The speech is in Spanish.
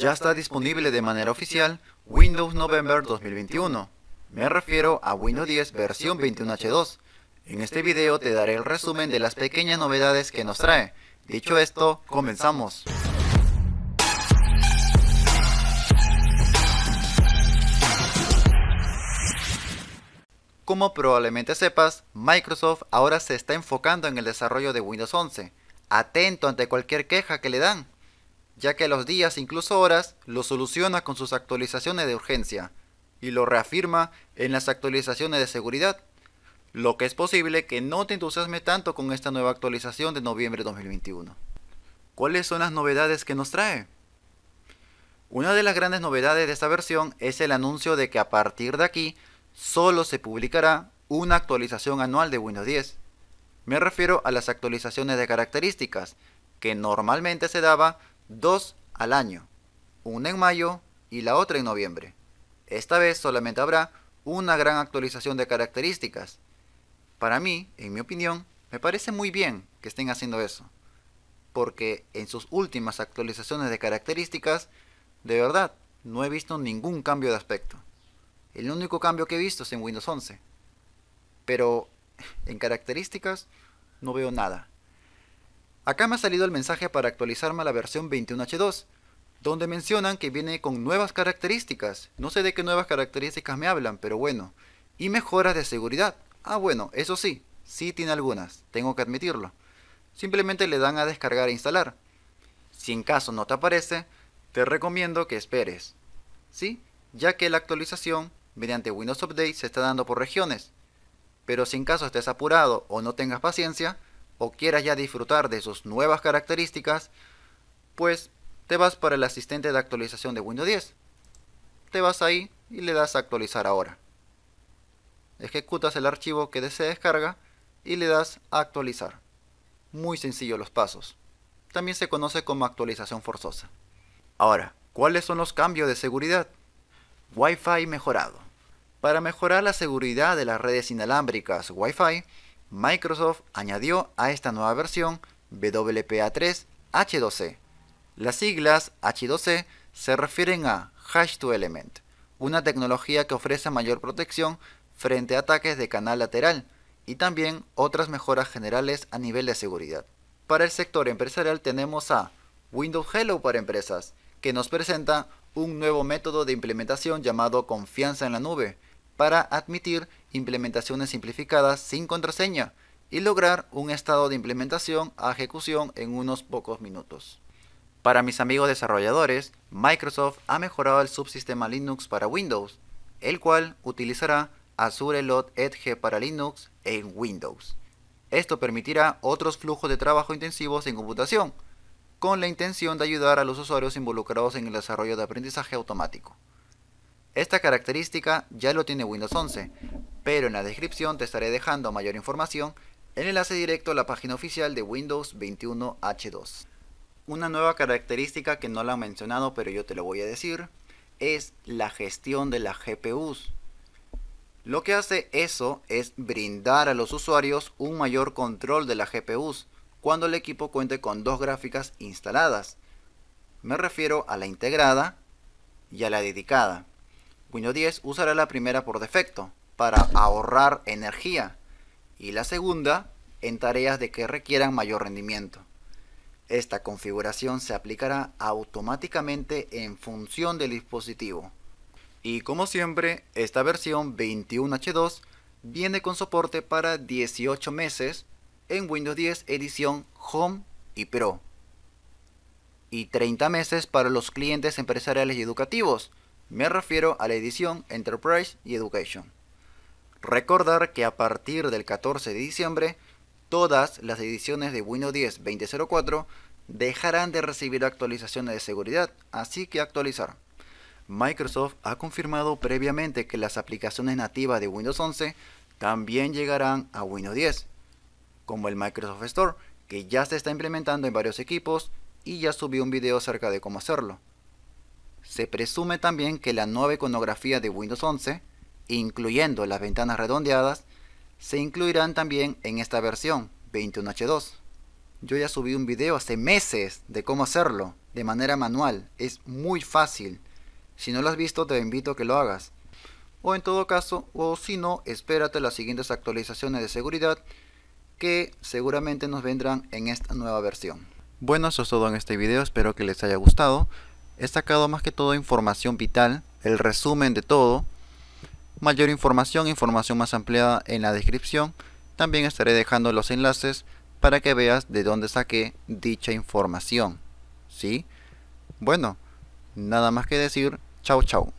ya está disponible de manera oficial Windows November 2021. Me refiero a Windows 10 versión 21H2. En este video te daré el resumen de las pequeñas novedades que nos trae. Dicho esto, comenzamos. Como probablemente sepas, Microsoft ahora se está enfocando en el desarrollo de Windows 11. Atento ante cualquier queja que le dan, ya que a los días, incluso horas, lo soluciona con sus actualizaciones de urgencia y lo reafirma en las actualizaciones de seguridad, lo que es posible que no te entusiasme tanto con esta nueva actualización de noviembre de 2021. ¿Cuáles son las novedades que nos trae? Una de las grandes novedades de esta versión es el anuncio de que a partir de aquí solo se publicará una actualización anual de Windows 10. Me refiero a las actualizaciones de características, que normalmente se daba dos al año, una en mayo y la otra en noviembre. Esta vez solamente habrá una gran actualización de características. Para mí, en mi opinión, me parece muy bien que estén haciendo eso, porque en sus últimas actualizaciones de características, de verdad, no he visto ningún cambio de aspecto. El único cambio que he visto es en Windows 11. Pero en características no veo nada. Acá me ha salido el mensaje para actualizarme a la versión 21H2, donde mencionan que viene con nuevas características. No sé de qué nuevas características me hablan, pero bueno. Y mejoras de seguridad. Ah, bueno, eso sí, sí tiene algunas, tengo que admitirlo. Simplemente le dan a descargar e instalar. Si en caso no te aparece, te recomiendo que esperes. ¿Sí? Ya que la actualización mediante Windows Update se está dando por regiones. Pero si en caso estés apurado o no tengas paciencia, o quieras ya disfrutar de sus nuevas características, pues te vas para el asistente de actualización de Windows 10. Te vas ahí y le das a actualizar ahora. Ejecutas el archivo que desea descarga y le das a actualizar. Muy sencillo los pasos. También se conoce como actualización forzosa. Ahora, ¿cuáles son los cambios de seguridad? Wi-Fi mejorado. Para mejorar la seguridad de las redes inalámbricas Wi-Fi, Microsoft añadió a esta nueva versión WPA3 H2C. Las siglas H2C se refieren a Hash to Element, una tecnología que ofrece mayor protección frente a ataques de canal lateral y también otras mejoras generales a nivel de seguridad. Para el sector empresarial tenemos a Windows Hello para empresas, que nos presenta un nuevo método de implementación llamado confianza en la nube, para admitir implementaciones simplificadas sin contraseña y lograr un estado de implementación a ejecución en unos pocos minutos. Para mis amigos desarrolladores, Microsoft ha mejorado el subsistema Linux para Windows, el cual utilizará Azure Lot Edge para Linux en Windows. Esto permitirá otros flujos de trabajo intensivos en computación, con la intención de ayudar a los usuarios involucrados en el desarrollo de aprendizaje automático. Esta característica ya lo tiene Windows 11, pero en la descripción te estaré dejando mayor información el enlace directo a la página oficial de Windows 21 H2. Una nueva característica que no la han mencionado pero yo te lo voy a decir es la gestión de las GPUs. Lo que hace eso es brindar a los usuarios un mayor control de las GPUs cuando el equipo cuente con dos gráficas instaladas. Me refiero a la integrada y a la dedicada. Windows 10 usará la primera por defecto para ahorrar energía y la segunda en tareas de que requieran mayor rendimiento. Esta configuración se aplicará automáticamente en función del dispositivo. Y como siempre, esta versión 21H2 viene con soporte para 18 meses en Windows 10 edición Home y Pro. Y 30 meses para los clientes empresariales y educativos, me refiero a la edición Enterprise y Education. Recordar que a partir del 14 de diciembre, todas las ediciones de Windows 10 2004 dejarán de recibir actualizaciones de seguridad, así que actualizar. Microsoft ha confirmado previamente que las aplicaciones nativas de Windows 11 también llegarán a Windows 10, como el Microsoft Store, que ya se está implementando en varios equipos y ya subió un video acerca de cómo hacerlo. Se presume también que la nueva iconografía de Windows 11, incluyendo las ventanas redondeadas, se incluirán también en esta versión 21H2. Yo ya subí un video hace meses de cómo hacerlo de manera manual. Es muy fácil. Si no lo has visto te invito a que lo hagas. O en todo caso, o si no, espérate las siguientes actualizaciones de seguridad que seguramente nos vendrán en esta nueva versión. Bueno, eso es todo en este video, espero que les haya gustado he sacado más que todo información vital, el resumen de todo. Mayor información, información más ampliada en la descripción. También estaré dejando los enlaces para que veas de dónde saqué dicha información. ¿Sí? Bueno, nada más que decir. Chau, chau.